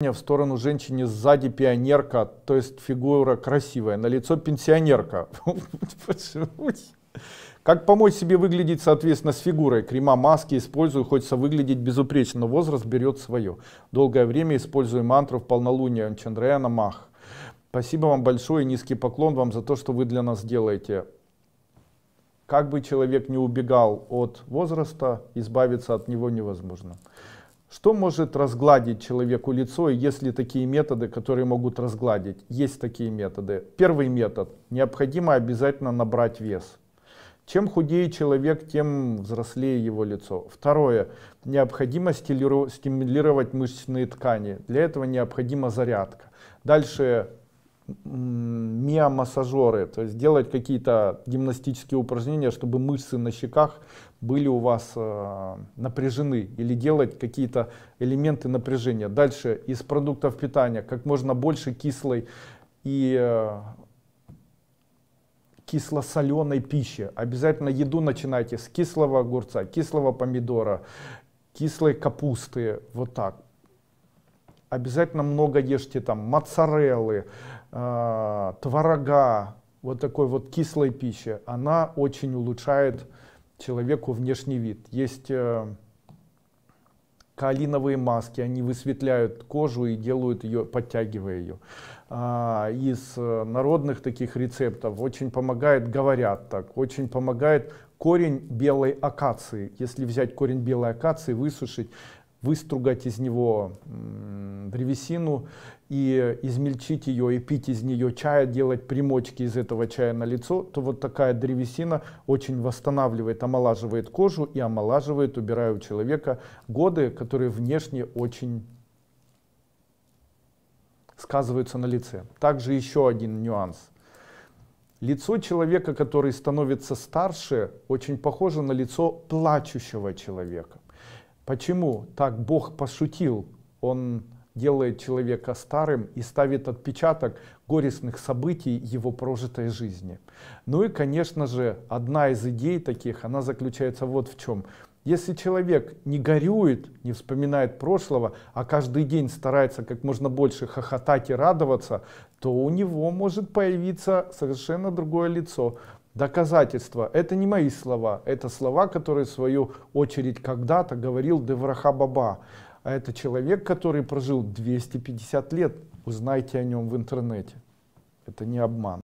в сторону женщине сзади пионерка, то есть фигура красивая, на лицо пенсионерка. Как помочь себе выглядеть, соответственно, с фигурой? Крема, маски использую, хочется выглядеть безупречно, но возраст берет свое. Долгое время использую мантру в полнолуние, Чандраяна Мах. Спасибо вам большое, низкий поклон вам за то, что вы для нас делаете. Как бы человек не убегал от возраста, избавиться от него невозможно. Что может разгладить человеку лицо, и есть ли такие методы, которые могут разгладить? Есть такие методы. Первый метод. Необходимо обязательно набрать вес. Чем худее человек, тем взрослее его лицо. Второе. Необходимо стимулировать мышечные ткани. Для этого необходима зарядка. Дальше миомассажеры, то есть делать какие-то гимнастические упражнения, чтобы мышцы на щеках были у вас э, напряжены или делать какие-то элементы напряжения. Дальше из продуктов питания как можно больше кислой и э, кисло-соленой пищи. Обязательно еду начинайте с кислого огурца, кислого помидора, кислой капусты, вот так обязательно много ешьте там моцареллы, э, творога, вот такой вот кислой пищи. Она очень улучшает человеку внешний вид. Есть э, каолиновые маски, они высветляют кожу и делают ее, подтягивая ее. А, из э, народных таких рецептов очень помогает, говорят так, очень помогает корень белой акации. Если взять корень белой акации, высушить, выстругать из него древесину и измельчить ее и пить из нее чая, делать примочки из этого чая на лицо, то вот такая древесина очень восстанавливает, омолаживает кожу и омолаживает, убирая у человека годы, которые внешне очень сказываются на лице. Также еще один нюанс. Лицо человека, который становится старше, очень похоже на лицо плачущего человека. Почему так Бог пошутил? Он делает человека старым и ставит отпечаток горестных событий его прожитой жизни. Ну и, конечно же, одна из идей таких, она заключается вот в чем. Если человек не горюет, не вспоминает прошлого, а каждый день старается как можно больше хохотать и радоваться, то у него может появиться совершенно другое лицо. Доказательства – это не мои слова, это слова, которые, в свою очередь, когда-то говорил Девраха Баба. А это человек, который прожил 250 лет. Узнайте о нем в интернете. Это не обман.